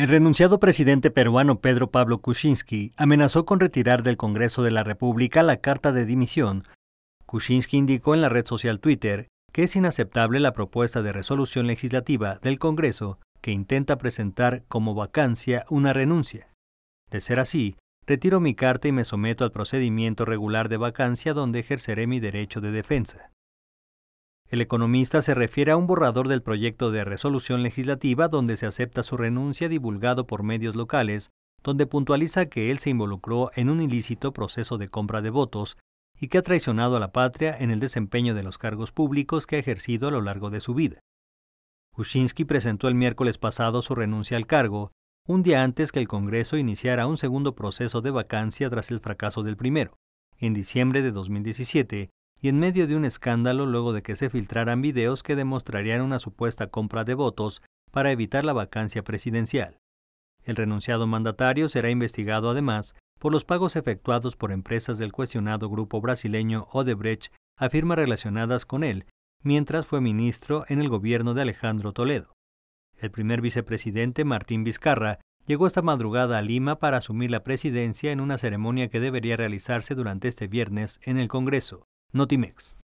El renunciado presidente peruano Pedro Pablo Kuczynski amenazó con retirar del Congreso de la República la carta de dimisión. Kuczynski indicó en la red social Twitter que es inaceptable la propuesta de resolución legislativa del Congreso que intenta presentar como vacancia una renuncia. De ser así, retiro mi carta y me someto al procedimiento regular de vacancia donde ejerceré mi derecho de defensa. El economista se refiere a un borrador del proyecto de resolución legislativa donde se acepta su renuncia divulgado por medios locales, donde puntualiza que él se involucró en un ilícito proceso de compra de votos y que ha traicionado a la patria en el desempeño de los cargos públicos que ha ejercido a lo largo de su vida. Kuczynski presentó el miércoles pasado su renuncia al cargo, un día antes que el Congreso iniciara un segundo proceso de vacancia tras el fracaso del primero, en diciembre de 2017, y en medio de un escándalo luego de que se filtraran videos que demostrarían una supuesta compra de votos para evitar la vacancia presidencial. El renunciado mandatario será investigado además por los pagos efectuados por empresas del cuestionado grupo brasileño Odebrecht a firmas relacionadas con él, mientras fue ministro en el gobierno de Alejandro Toledo. El primer vicepresidente Martín Vizcarra llegó esta madrugada a Lima para asumir la presidencia en una ceremonia que debería realizarse durante este viernes en el Congreso. Notimex.